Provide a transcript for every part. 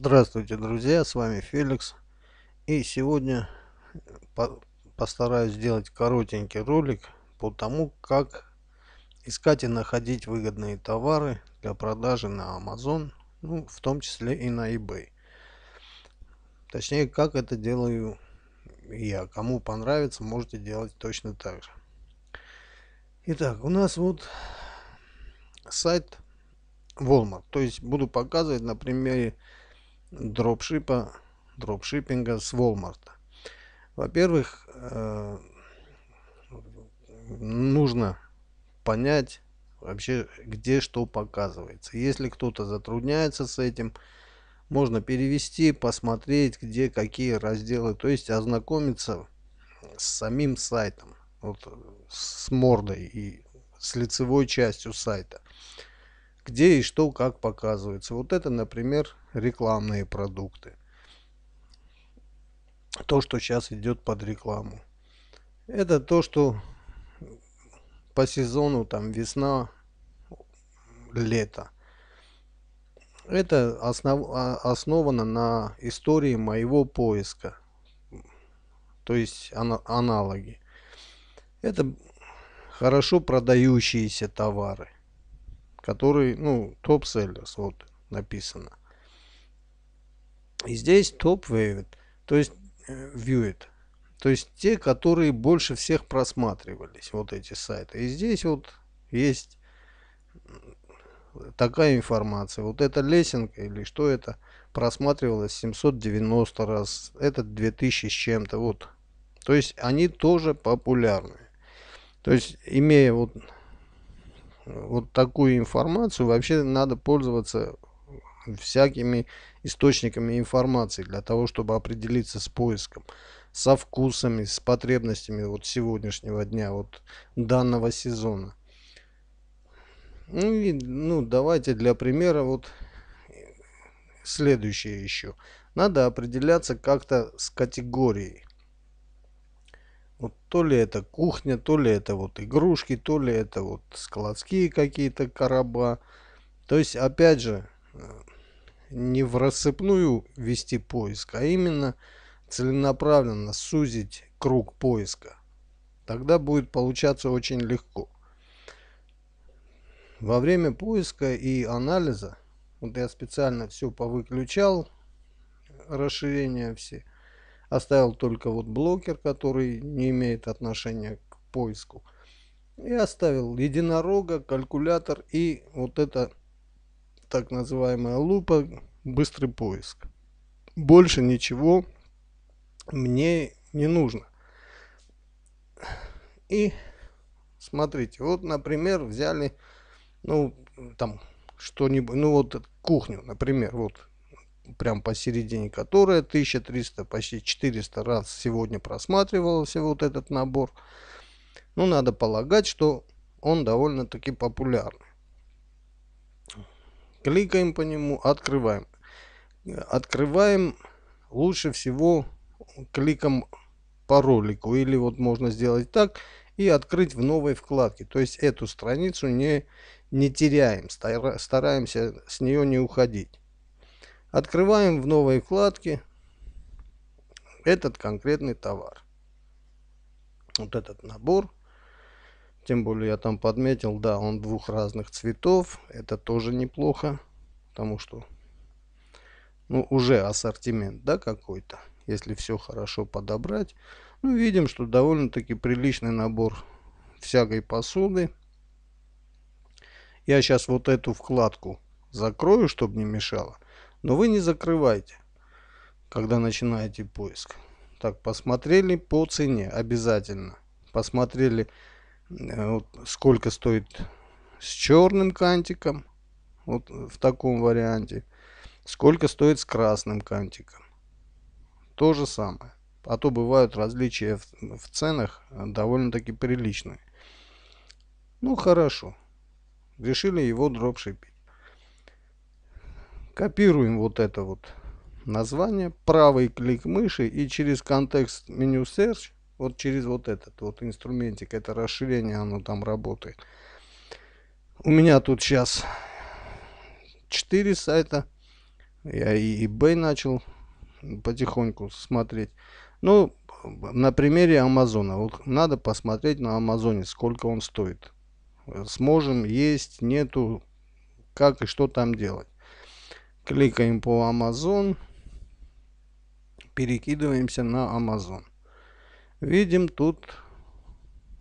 Здравствуйте, друзья, с вами Феликс. И сегодня по постараюсь сделать коротенький ролик по тому, как искать и находить выгодные товары для продажи на Amazon, ну, в том числе и на eBay. Точнее, как это делаю я. Кому понравится, можете делать точно так же. Итак, у нас вот сайт Walmart. То есть буду показывать на примере дропшипа, дропшиппинга с Walmart. Во-первых, э, нужно понять вообще, где что показывается. Если кто-то затрудняется с этим, можно перевести, посмотреть, где какие разделы, то есть ознакомиться с самим сайтом, вот с мордой и с лицевой частью сайта где и что как показывается. Вот это, например, рекламные продукты. То, что сейчас идет под рекламу. Это то, что по сезону там весна, лето. Это основ, а, основано на истории моего поиска, то есть аналоги. Это хорошо продающиеся товары который, ну, топ-селлерс, вот написано. И здесь топ-вейвит, то есть viewed, э, то есть те, которые больше всех просматривались, вот эти сайты. И здесь вот есть такая информация. Вот это лесенка или что это просматривалось 790 раз, это 2000 с чем-то. Вот. То есть они тоже популярны. То есть имея вот вот такую информацию вообще надо пользоваться всякими источниками информации для того, чтобы определиться с поиском, со вкусами, с потребностями вот сегодняшнего дня, вот данного сезона. Ну и ну, давайте для примера вот следующее еще. Надо определяться как-то с категорией. Вот то ли это кухня, то ли это вот игрушки, то ли это вот складские какие-то короба. То есть, опять же, э, не в рассыпную вести поиск, а именно целенаправленно сузить круг поиска. Тогда будет получаться очень легко. Во время поиска и анализа, вот я специально все повыключал, э, расширения все, Оставил только вот блокер, который не имеет отношения к поиску. И оставил единорога, калькулятор и вот это так называемая лупа, быстрый поиск. Больше ничего мне не нужно. И смотрите, вот, например, взяли, ну, там, что-нибудь, ну, вот кухню, например, вот прям посередине которая 1300, почти 400 раз сегодня просматривался вот этот набор. Ну, надо полагать, что он довольно-таки популярный. Кликаем по нему, открываем. Открываем лучше всего кликом по ролику. Или вот можно сделать так и открыть в новой вкладке. То есть эту страницу не, не теряем, стараемся с нее не уходить. Открываем в новой вкладке этот конкретный товар. Вот этот набор. Тем более я там подметил, да, он двух разных цветов. Это тоже неплохо, потому что ну, уже ассортимент, да, какой-то, если все хорошо подобрать. Ну, видим, что довольно-таки приличный набор всякой посуды. Я сейчас вот эту вкладку закрою, чтобы не мешало. Но вы не закрывайте, когда начинаете поиск. Так, посмотрели по цене обязательно. Посмотрели, э, вот, сколько стоит с черным кантиком. Вот в таком варианте. Сколько стоит с красным кантиком. То же самое. А то бывают различия в, в ценах э, довольно-таки приличные. Ну хорошо. Решили его дропшипить. Копируем вот это вот название, правый клик мыши и через контекст меню Search, вот через вот этот вот инструментик, это расширение, оно там работает. У меня тут сейчас 4 сайта. Я и eBay начал потихоньку смотреть. Ну, на примере Амазона. Вот надо посмотреть на Амазоне, сколько он стоит. Сможем, есть, нету, как и что там делать. Кликаем по Amazon. Перекидываемся на Amazon. Видим тут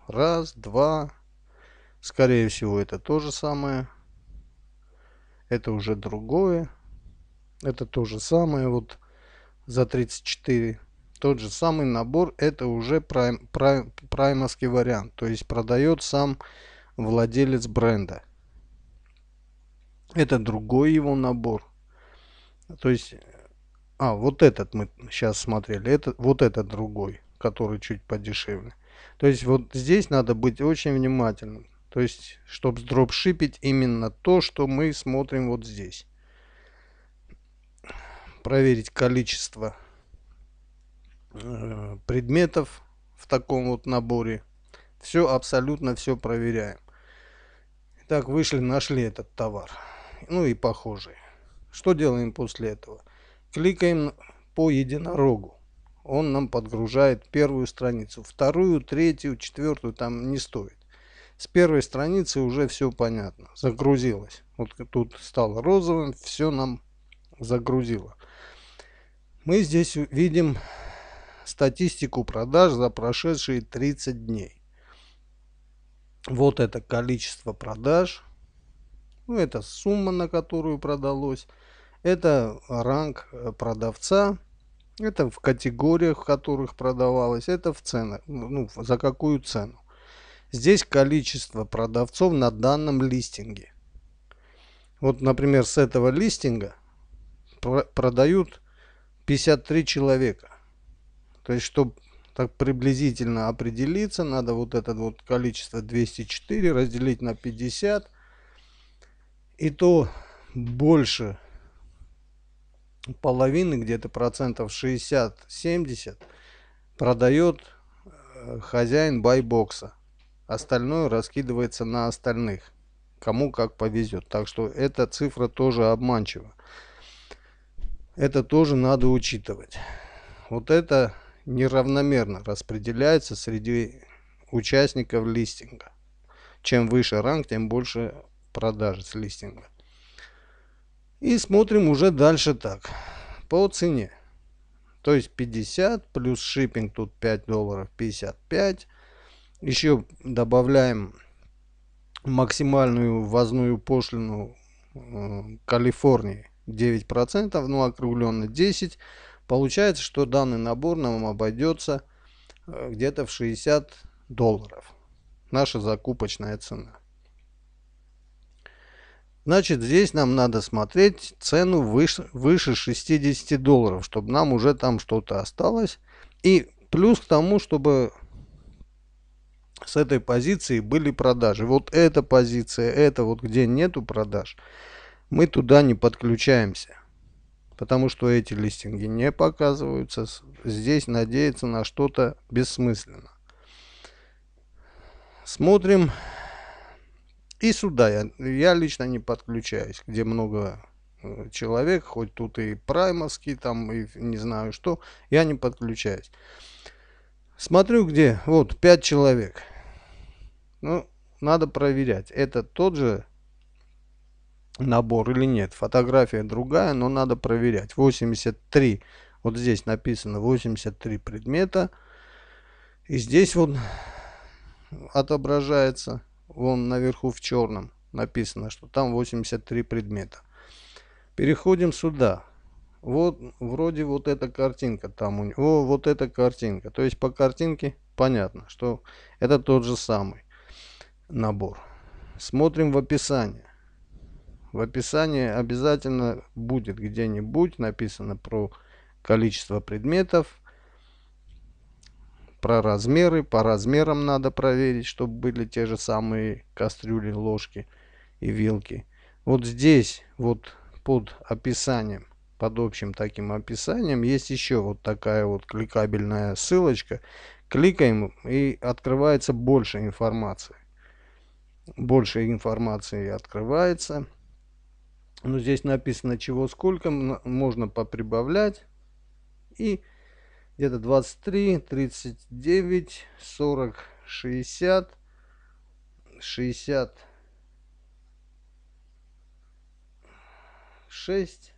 раз, два. Скорее всего это то же самое. Это уже другое. Это то же самое. Вот за 34 тот же самый набор это уже прайм, прайм, праймовский вариант то есть продает сам владелец бренда это другой его набор то есть, а, вот этот мы сейчас смотрели, это, вот этот другой, который чуть подешевле. То есть, вот здесь надо быть очень внимательным. То есть, чтобы дропшипить именно то, что мы смотрим вот здесь. Проверить количество э, предметов в таком вот наборе. Все, абсолютно все проверяем. Так, вышли, нашли этот товар. Ну и похожие. Что делаем после этого? Кликаем по единорогу. Он нам подгружает первую страницу. Вторую, третью, четвертую там не стоит. С первой страницы уже все понятно. Загрузилось. Вот тут стало розовым. Все нам загрузило. Мы здесь видим статистику продаж за прошедшие 30 дней. Вот это количество продаж. Ну, это сумма, на которую продалось это ранг э, продавца, это в категориях, в которых продавалось, это в ценах, ну, за какую цену. Здесь количество продавцов на данном листинге. Вот, например, с этого листинга продают 53 человека. То есть, чтобы так приблизительно определиться, надо вот это вот количество 204 разделить на 50. И то больше половины, где-то процентов 60-70, продает э, хозяин байбокса. Остальное раскидывается на остальных, кому как повезет. Так что эта цифра тоже обманчива. Это тоже надо учитывать. Вот это неравномерно распределяется среди участников листинга. Чем выше ранг, тем больше продажи с листинга. И смотрим уже дальше так. По цене. То есть 50 плюс шиппинг тут 5 долларов 55. Еще добавляем максимальную ввозную пошлину э, Калифорнии 9%, ну округленно 10%. Получается, что данный набор нам обойдется э, где-то в 60 долларов. Наша закупочная цена. Значит, здесь нам надо смотреть цену выше, выше 60 долларов, чтобы нам уже там что-то осталось. И плюс к тому, чтобы с этой позиции были продажи. Вот эта позиция, это вот где нету продаж, мы туда не подключаемся. Потому что эти листинги не показываются. Здесь надеяться на что-то бессмысленно. Смотрим и сюда я, я лично не подключаюсь, где много э, человек, хоть тут и праймовский, там и не знаю что, я не подключаюсь. Смотрю, где, вот, 5 человек. Ну, надо проверять, это тот же набор или нет. Фотография другая, но надо проверять. 83, вот здесь написано 83 предмета. И здесь вот отображается вон наверху в черном написано, что там 83 предмета. Переходим сюда. Вот вроде вот эта картинка там у него, вот эта картинка. То есть по картинке понятно, что это тот же самый набор. Смотрим в описании. В описании обязательно будет где-нибудь написано про количество предметов, про размеры. По размерам надо проверить, чтобы были те же самые кастрюли, ложки и вилки. Вот здесь, вот под описанием, под общим таким описанием, есть еще вот такая вот кликабельная ссылочка. Кликаем и открывается больше информации. Больше информации открывается. но ну, здесь написано чего сколько, можно поприбавлять. И где-то 23, 39, 40, 60, 60, 6.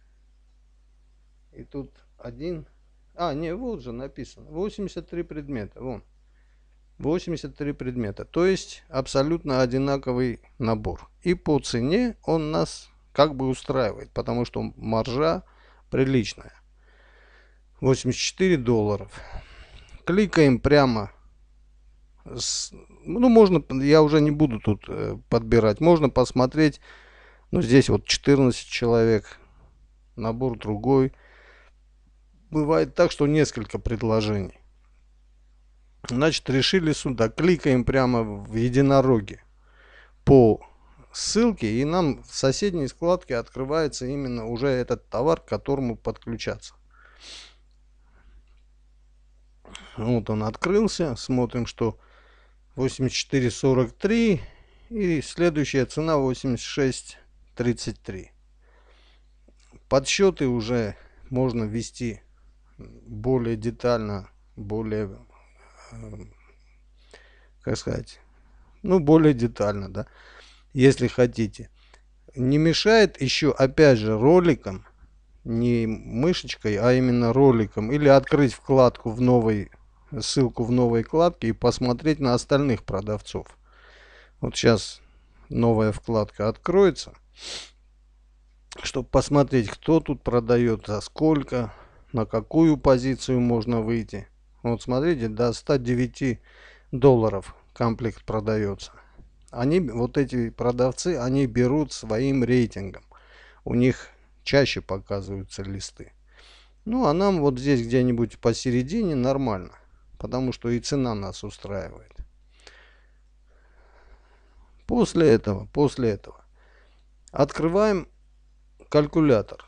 И тут один. А, не, вот же написано. 83 предмета. Вон. 83 предмета. То есть абсолютно одинаковый набор. И по цене он нас как бы устраивает, потому что маржа приличная. 84 долларов. Кликаем прямо. С, ну, можно, я уже не буду тут э, подбирать. Можно посмотреть. Ну, здесь вот 14 человек. Набор другой. Бывает так, что несколько предложений. Значит, решили сюда. Кликаем прямо в единороге по ссылке. И нам в соседней складке открывается именно уже этот товар, к которому подключаться. Вот он открылся. Смотрим, что 84.43 и следующая цена 86.33. Подсчеты уже можно ввести более детально, более, э, как сказать, ну, более детально, да, если хотите. Не мешает еще, опять же, роликом не мышечкой, а именно роликом. Или открыть вкладку в новой, ссылку в новой вкладке и посмотреть на остальных продавцов. Вот сейчас новая вкладка откроется, чтобы посмотреть, кто тут продает, за сколько, на какую позицию можно выйти. Вот смотрите, до 109 долларов комплект продается. Они, вот эти продавцы, они берут своим рейтингом. У них чаще показываются листы. Ну, а нам вот здесь где-нибудь посередине нормально, потому что и цена нас устраивает. После этого, после этого, открываем калькулятор.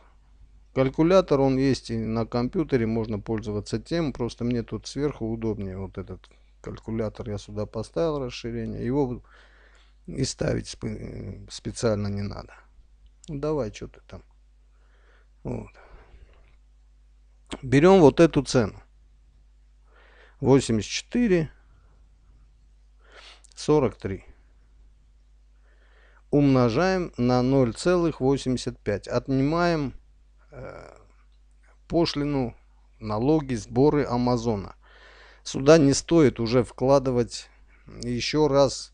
Калькулятор, он есть и на компьютере, можно пользоваться тем, просто мне тут сверху удобнее вот этот калькулятор, я сюда поставил расширение, его и ставить э, специально не надо. Ну, давай, что ты там. Вот. Берем вот эту цену. 84, 43. Умножаем на 0,85. Отнимаем э, пошлину, налоги, сборы Амазона. Сюда не стоит уже вкладывать еще раз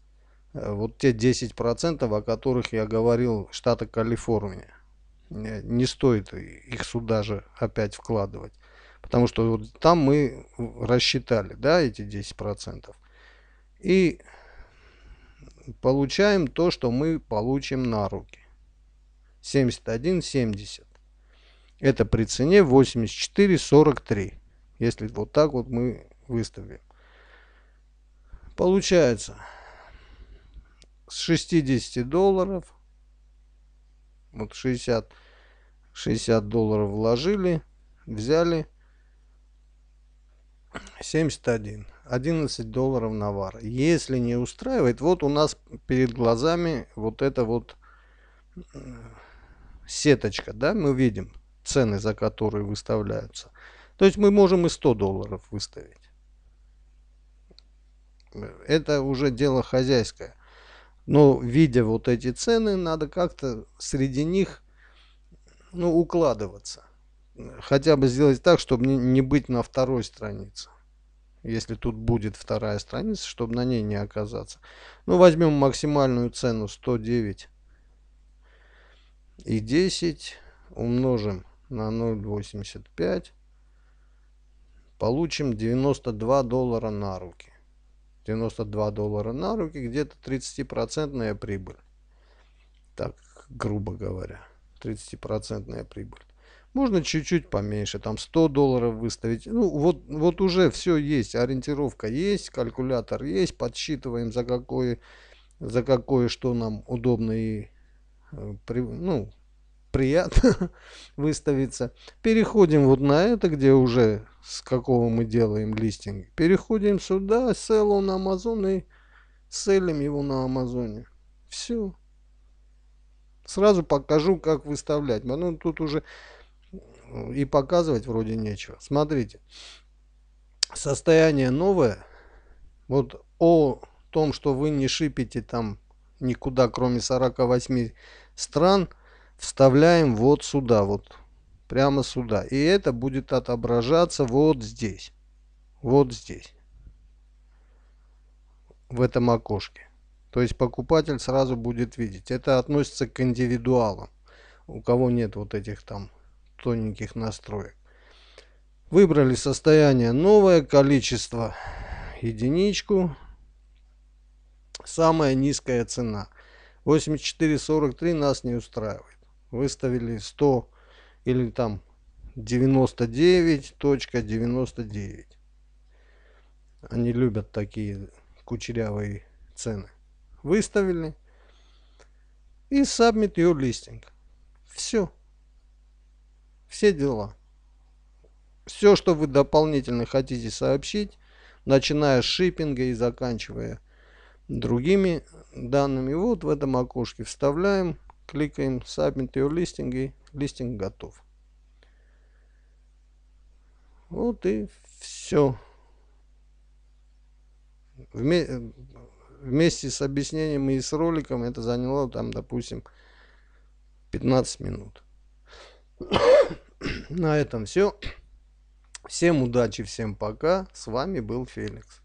э, вот те 10%, о которых я говорил, штата Калифорния не стоит их сюда же опять вкладывать. Потому что вот там мы рассчитали, да, эти 10%. И получаем то, что мы получим на руки. 71,70. Это при цене 84,43. Если вот так вот мы выставим. Получается с 60 долларов вот 60, 60 долларов вложили, взяли 71. 11 долларов навар. Если не устраивает, вот у нас перед глазами вот эта вот э, сеточка, да, мы видим цены, за которые выставляются. То есть мы можем и 100 долларов выставить. Э, это уже дело хозяйское. Но видя вот эти цены, надо как-то среди них ну, укладываться. Хотя бы сделать так, чтобы не быть на второй странице. Если тут будет вторая страница, чтобы на ней не оказаться. Ну, возьмем максимальную цену 109 и 10 умножим на 0,85. Получим 92 доллара на руки. 92 доллара на руки, где-то 30% прибыль. Так, грубо говоря, 30% прибыль. Можно чуть-чуть поменьше, там 100 долларов выставить. Ну, вот, вот уже все есть, ориентировка есть, калькулятор есть, подсчитываем за какое, за какое что нам удобно и э, ну, приятно выставиться. Переходим вот на это, где уже с какого мы делаем листинг. Переходим сюда, селлу на Amazon и селим его на Амазоне. Все. Сразу покажу, как выставлять. Но ну, тут уже и показывать вроде нечего. Смотрите. Состояние новое. Вот о том, что вы не шипите там никуда, кроме 48 стран, вставляем вот сюда, вот прямо сюда. И это будет отображаться вот здесь. Вот здесь. В этом окошке. То есть покупатель сразу будет видеть. Это относится к индивидуалам. У кого нет вот этих там тоненьких настроек. Выбрали состояние новое, количество единичку. Самая низкая цена. 84.43 нас не устраивает выставили 100 или там 99.99. Они любят такие кучерявые цены. Выставили. И submit your listing. Все. Все дела. Все, что вы дополнительно хотите сообщить, начиная с шиппинга и заканчивая другими данными. Вот в этом окошке вставляем Кликаем Submit Your Listing и листинг готов. Вот и все. вместе с объяснением и с роликом это заняло там, допустим, 15 минут. На этом все. Всем удачи, всем пока. С вами был Феликс.